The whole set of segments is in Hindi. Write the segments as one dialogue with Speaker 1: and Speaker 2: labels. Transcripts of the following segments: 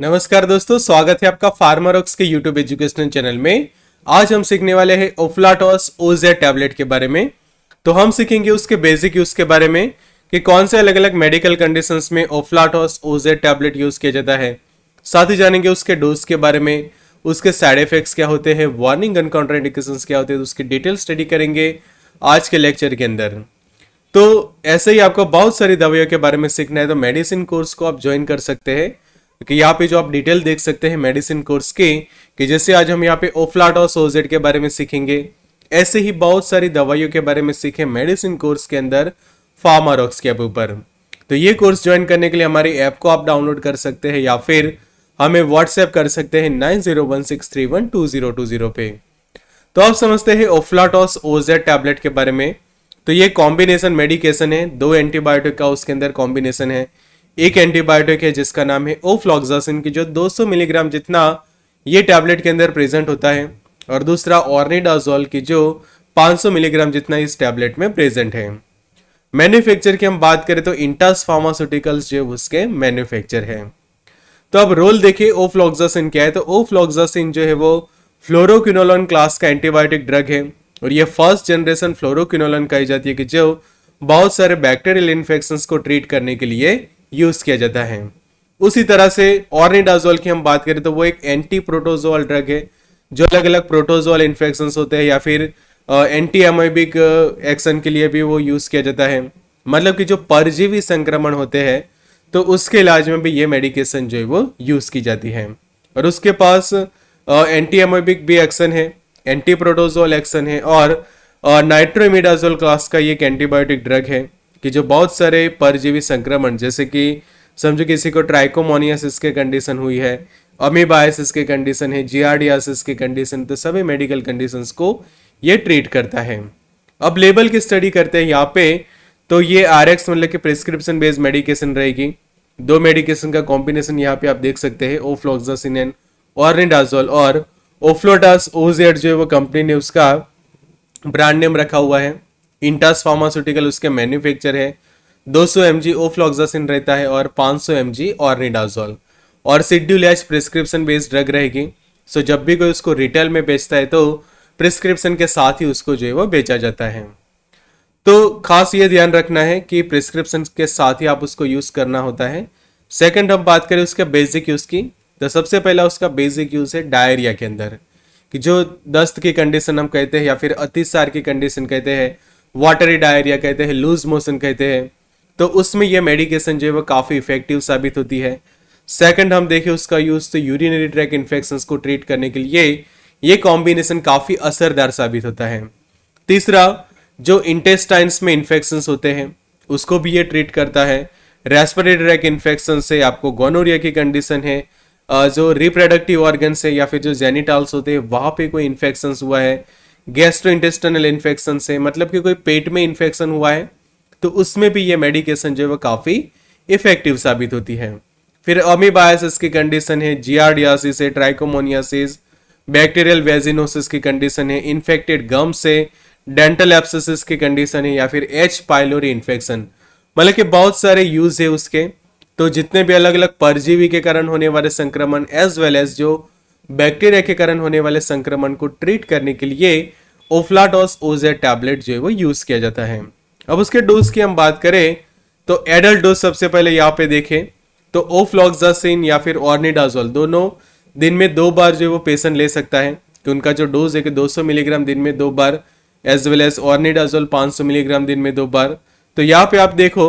Speaker 1: नमस्कार दोस्तों स्वागत है आपका फार्मरक्स के यूट्यूब एजुकेशन चैनल में आज हम सीखने वाले हैं ओफ्लाटॉस ओजे टैबलेट के बारे में तो हम सीखेंगे उसके बेसिक यूज के बारे में कि कौन से अलग अलग मेडिकल कंडीशंस में ओफ्लाटॉस ओजे टैबलेट यूज किया जाता है साथ ही जानेंगे उसके डोज के बारे में उसके साइड इफेक्ट्स क्या होते हैं वार्निंग इंडिकेशन क्या होते हैं तो उसकी डिटेल स्टडी करेंगे आज के लेक्चर के अंदर तो ऐसे ही आपको बहुत सारी दवाइयों के बारे में सीखना है तो मेडिसिन कोर्स को आप ज्वाइन कर सकते हैं क्योंकि यहाँ पे जो आप डिटेल देख सकते हैं मेडिसिन कोर्स के कि जैसे आज हम यहाँ पे ओफ्लाट और सोजेट के बारे में सीखेंगे ऐसे ही बहुत सारी दवाइयों के बारे में सीखे मेडिसिन कोर्स के अंदर फार्मारोक्स के ऊपर तो ये कोर्स ज्वाइन करने के लिए हमारे ऐप को आप डाउनलोड कर सकते हैं या फिर हमें व्हाट्सएप कर सकते हैं nine zero one six three one two zero two zero पे तो आप समझते हैं ओफ्लाटॉस ओजेड टैबलेट के बारे में तो ये कॉम्बिनेशन मेडिकेशन है दो एंटीबायोटिक का उसके अंदर कॉम्बिनेशन है एक एंटीबायोटिक है जिसका नाम है ओफ्लॉक्सासिन की जो 200 मिलीग्राम जितना ये टैबलेट के अंदर प्रेजेंट होता है और दूसरा ऑर्निडाजोल की जो 500 मिलीग्राम जितना इस टैबलेट में प्रेजेंट है मैन्युफैक्चर की हम बात करें तो इंटास फार्मास्यूटिकल्स जो उसके मैन्युफैक्चर है तो अब रोल देखिए ओफ्लॉक्सासिन क्या है तो ओफ्लॉक्सासिन जो है वो फ्लोरोक्विनोलोन क्लास का एंटीबायोटिक ड्रग है और ये फर्स्ट जनरेशन फ्लोरोक्विनोलोन कही जाती है कि जो बहुत सारे बैक्टीरियल इन्फेक्शंस को ट्रीट करने के लिए यूज़ किया जाता है उसी तरह से ऑर्निडाजोल की हम बात करें तो वो एक एंटी प्रोटोजोल ड्रग है जो अलग अलग प्रोटोजोल इन्फेक्शन होते हैं या फिर एंटी एमोबिक एक्शन के लिए भी वो यूज़ किया जाता है मतलब कि जो परजीवी संक्रमण होते हैं तो उसके इलाज में भी ये मेडिकेशन जो है वो यूज़ की जाती है और उसके पास एंटी एमोबिक भी एक्शन है एंटी प्रोटोजोल एक्शन है और नाइट्रोमिडाजोल क्लास का ये एक एंटीबायोटिक ड्रग है कि जो बहुत सारे परजीवी संक्रमण जैसे कि समझो किसी को ट्राइकोमोनियासिस की कंडीशन हुई है अमीबायसिस की कंडीशन है जियाडियासिस के कंडीशन तो सभी मेडिकल कंडीशंस को ये ट्रीट करता है अब लेबल की स्टडी करते हैं यहाँ पे तो ये आर एक्स मतलब कि प्रिस्क्रिप्शन बेस्ड मेडिकेशन रहेगी दो मेडिकेशन का कॉम्बिनेशन यहाँ पे आप देख सकते हैं ओफ्लोक्सिन और निडाजोल और ओफ्लोडास ओजेड जो है वो कंपनी ने उसका ब्रांड नेम रखा हुआ है इंटास फार्मास्यूटिकल उसके मैन्युफैक्चर है 200 सौ एम जी ओफ्लॉक्सासिन रहता है और 500 सौ एम जी निडाजॉल और सिड्यूल प्रिस्क्रिप्शन बेस्ड ड्रग रहेगी सो जब भी कोई उसको रिटेल में बेचता है तो प्रिस्क्रिप्शन के साथ ही उसको जो है वो बेचा जाता है तो खास ये ध्यान रखना है कि प्रिस्क्रिप्शन के साथ ही आप उसको यूज़ करना होता है सेकेंड हम बात करें उसके बेसिक यूज़ की तो सबसे पहला उसका बेसिक यूज़ है डायरिया के अंदर कि जो दस्त की कंडीशन हम कहते हैं या फिर अतिसार की कंडीशन कहते हैं वाटरी डायरिया कहते हैं लूज मोशन कहते हैं तो उसमें यह मेडिकेशन जो है वो काफ़ी इफेक्टिव साबित होती है सेकंड हम देखें उसका यूज़ तो यूरिनरी ट्रैक इन्फेक्शंस को ट्रीट करने के लिए ये कॉम्बिनेशन काफ़ी असरदार साबित होता है तीसरा जो इंटेस्टाइंस में इन्फेक्शंस होते हैं उसको भी ये ट्रीट करता है रेस्परेटरी ट्रैक इन्फेक्शन से आपको गोनोरिया की कंडीशन है जो रिप्रोडक्टिव ऑर्गन्स है या फिर जो जेनिटाल्स होते हैं वहाँ पर कोई इन्फेक्शंस हुआ है गैस्ट्रो इंटेस्टनल इन्फेक्शन से मतलब कि कोई पेट में इन्फेक्शन हुआ है तो उसमें भी ये मेडिकेशन जो है वो काफ़ी इफेक्टिव साबित होती है फिर अमीबायसिस की कंडीशन है जियाडियासिस है ट्राइकोमोनियासिस बैक्टीरियल वेजिनोसिस की कंडीशन है इन्फेक्टेड गम से डेंटल एप्सिस की कंडीशन है या फिर एच पाइलोरी इन्फेक्शन मतलब कि बहुत सारे यूज है उसके तो जितने भी अलग अलग परजीवी के कारण होने वाले संक्रमण एज वेल एज जो बैक्टीरिया के कारण होने वाले संक्रमण को ट्रीट करने के लिए ओफ्लाटॉस ओजे टैबलेट जो है वो यूज़ किया जाता है अब उसके डोज की हम बात करें तो एडल्ट डोज सबसे पहले यहाँ पे देखें तो ओफ्लॉक्सासिन या फिर ऑर्निडाजोल दोनों दिन में दो बार जो है वो पेशेंट ले सकता है तो उनका जो डोज है कि 200 मिलीग्राम दिन में दो बार as well as ornidazole 500 milligram दिन में दो बार तो यहाँ पे आप देखो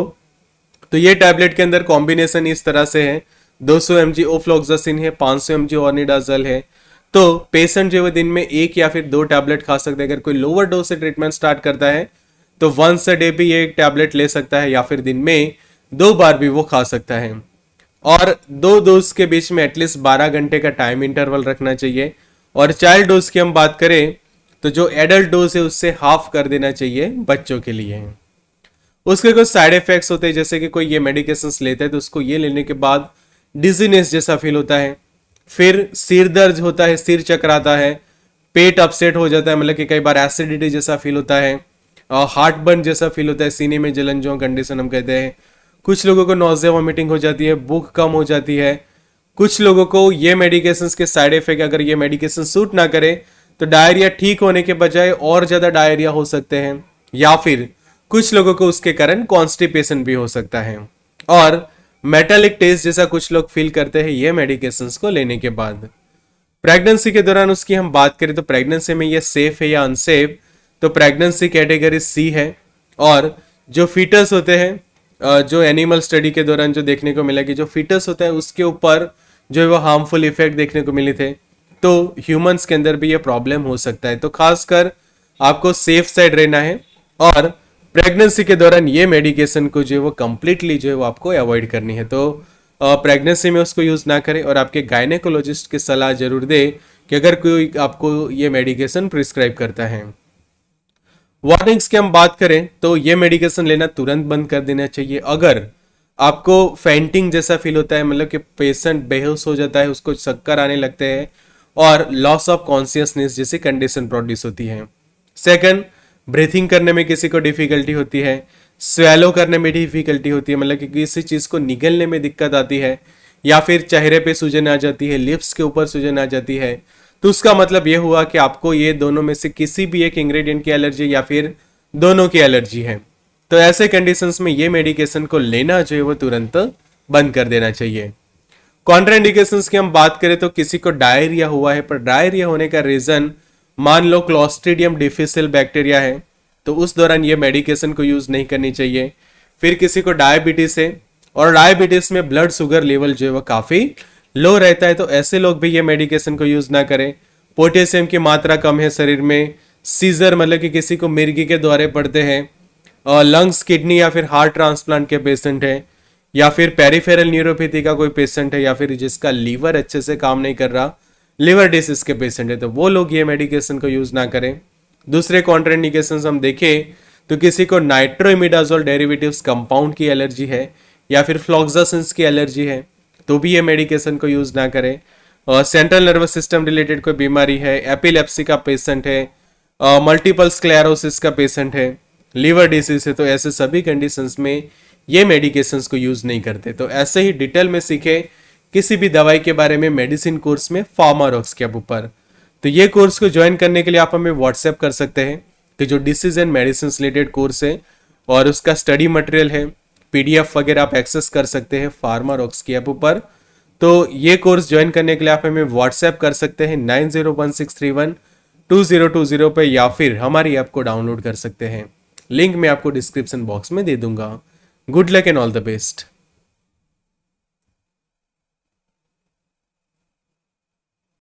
Speaker 1: तो ये टैबलेट के अंदर कॉम्बिनेशन इस तरह से है दो सौ एम जी ओफ्लॉक्सासिन है पाँच सौ एम जी ऑर्निडाजल है तो पेशेंट जो है दिन में एक या फिर दो टैबलेट खा सकते हैं अगर कोई लोअर डोज से ट्रीटमेंट स्टार्ट करता है तो वंस अ डे भी ये एक टैबलेट ले सकता है या फिर दिन में दो बार भी वो खा सकता है और दो डोज के बीच में एटलीस्ट बारह घंटे का टाइम इंटरवल रखना चाहिए और चाइल्ड डोज की हम बात करें तो जो एडल्ट डोज है उससे हाफ कर देना चाहिए बच्चों के लिए उसके कुछ साइड इफेक्ट्स होते हैं जैसे कि कोई ये मेडिकेशंस लेता है तो उसको ये लेने के बाद डिजीनेस जैसा फील होता है फिर सिर दर्द होता है सिर चकराता है पेट अपसेट हो जाता है मतलब कि कई बार एसिडिटी जैसा फील होता है और हार्ट बर्न जैसा फील होता है सीने में जलन जो कंडीशन हम कहते हैं कुछ लोगों को नोजिया वॉमिटिंग हो जाती है भूख कम हो जाती है कुछ लोगों को ये मेडिकेशंस के साइड इफेक्ट अगर ये मेडिकेशन सूट ना करे तो डायरिया ठीक होने के बजाय और ज़्यादा डायरिया हो सकते हैं या फिर कुछ लोगों को उसके कारण कॉन्स्टिपेशन भी हो सकता है और मेटालिक टेस्ट जैसा कुछ लोग फील करते हैं ये मेडिकेशंस को लेने के बाद प्रेगनेंसी के दौरान उसकी हम बात करें तो प्रेगनेंसी में ये सेफ है या अनसेफ तो प्रेगनेंसी कैटेगरी सी है और जो फीटस होते हैं जो एनिमल स्टडी के दौरान जो देखने को मिला कि जो फीटस होता है उसके ऊपर जो है वो हार्मफुल इफेक्ट देखने को मिले थे तो ह्यूमंस के अंदर भी ये प्रॉब्लम हो सकता है तो खासकर आपको सेफ साइड रहना है और प्रेगनेंसी के दौरान ये मेडिकेशन को जो है वो कम्प्लीटली जो है वो आपको अवॉइड करनी है तो प्रेगनेंसी में उसको यूज़ ना करें और आपके गायनेकोलॉजिस्ट की सलाह जरूर दे कि अगर कोई आपको ये मेडिकेशन प्रिस्क्राइब करता है वार्निंग्स की हम बात करें तो ये मेडिकेशन लेना तुरंत बंद कर देना चाहिए अगर आपको फेंटिंग जैसा फील होता है मतलब कि पेशेंट बेहोश हो जाता है उसको चक्कर आने लगते हैं और लॉस ऑफ कॉन्सियसनेस जैसी कंडीशन प्रोड्यूस होती है सेकंड ब्रीथिंग करने में किसी को डिफ़िकल्टी होती है स्वेलो करने में डिफ़िकल्टी होती है मतलब कि किसी चीज़ को निगलने में दिक्कत आती है या फिर चेहरे पे सूजन आ जाती है लिप्स के ऊपर सूजन आ जाती है तो उसका मतलब ये हुआ कि आपको ये दोनों में से किसी भी एक इंग्रेडिएंट की एलर्जी या फिर दोनों की एलर्जी है तो ऐसे कंडीशंस में ये मेडिकेशन को लेना जो है वो तुरंत बंद कर देना चाहिए कॉन्ट्राइंडिकेशन की हम बात करें तो किसी को डायरिया हुआ है पर डायरिया होने का रीज़न मान लो क्लॉस्ट्रीडियम डिफिसल बैक्टीरिया है तो उस दौरान ये मेडिकेशन को यूज़ नहीं करनी चाहिए फिर किसी को डायबिटीज़ है और डायबिटीज़ में ब्लड शुगर लेवल जो है वह काफ़ी लो रहता है तो ऐसे लोग भी ये मेडिकेशन को यूज़ ना करें पोटेशियम की मात्रा कम है शरीर में सीजर मतलब कि किसी को मिर्गी के द्वारे पड़ते हैं और लंग्स किडनी या फिर हार्ट ट्रांसप्लांट के पेशेंट हैं या फिर पेरीफेरल न्यूरोपैथी का कोई पेशेंट है या फिर जिसका लीवर अच्छे से काम नहीं कर रहा लिवर डिसीज के पेशेंट है तो वो लोग ये मेडिकेशन को यूज़ ना करें दूसरे कॉन्ट्रेंडिकेशन हम देखें तो किसी को नाइट्रोइमिडाजोल डेरिवेटिव कंपाउंड की एलर्जी है या फिर फ्लॉक्सेंस की एलर्जी है तो भी ये मेडिकेशन को यूज़ ना करें और सेंट्रल नर्वस सिस्टम रिलेटेड कोई बीमारी है एपिलेप्सी का पेशेंट है मल्टीपल स्क्लेरोसिस का पेशेंट है लीवर डिसीज है तो ऐसे सभी कंडीशंस में ये मेडिकेशंस को यूज़ नहीं करते तो ऐसे ही डिटेल में सीखें किसी भी दवाई के बारे में मेडिसिन कोर्स में फार्मारोक्स के ऊपर तो ये कोर्स को ज्वाइन करने के लिए आप हमें व्हाट्सएप कर सकते हैं कि जो disease and medicine related course है और उसका स्टडी मटेरियल है पीडीएफ वगैरह आप एक्सेस कर सकते हैं फार्मा रॉक्स की ऐप ऊपर तो ये कोर्स ज्वाइन करने के लिए आप हमें व्हाट्सएप कर सकते हैं nine zero one six three one two zero two zero पर या फिर हमारी ऐप को डाउनलोड कर सकते हैं लिंक मैं आपको डिस्क्रिप्शन बॉक्स में दे दूंगा good luck and all the best